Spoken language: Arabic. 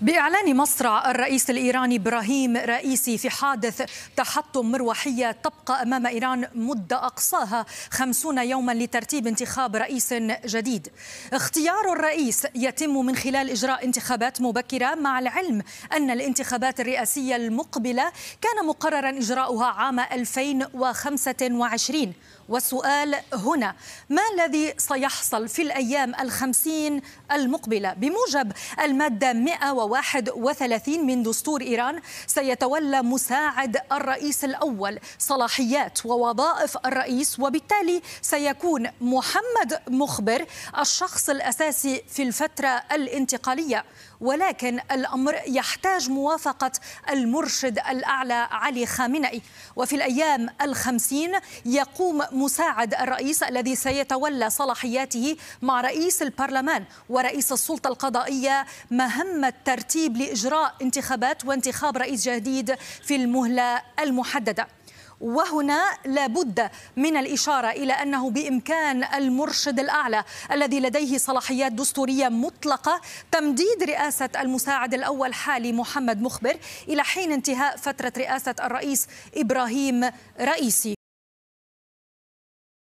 بإعلان مصرع الرئيس الإيراني إبراهيم رئيسي في حادث تحطم مروحية تبقى أمام إيران مدة أقصاها خمسون يوما لترتيب انتخاب رئيس جديد اختيار الرئيس يتم من خلال إجراء انتخابات مبكرة مع العلم أن الانتخابات الرئاسية المقبلة كان مقررا إجراؤها عام 2025 والسؤال هنا ما الذي سيحصل في الأيام الخمسين المقبلة بموجب المادة 100 131 من دستور إيران سيتولى مساعد الرئيس الأول صلاحيات ووظائف الرئيس وبالتالي سيكون محمد مخبر الشخص الأساسي في الفترة الانتقالية ولكن الأمر يحتاج موافقة المرشد الأعلى علي خامنئي وفي الأيام الخمسين يقوم مساعد الرئيس الذي سيتولى صلاحياته مع رئيس البرلمان ورئيس السلطة القضائية مهمة الترتيب لإجراء انتخابات وانتخاب رئيس جديد في المهلة المحددة وهنا لابد من الإشارة إلى أنه بإمكان المرشد الأعلى الذي لديه صلاحيات دستورية مطلقة تمديد رئاسة المساعد الأول حالي محمد مخبر إلى حين انتهاء فترة رئاسة الرئيس إبراهيم رئيسي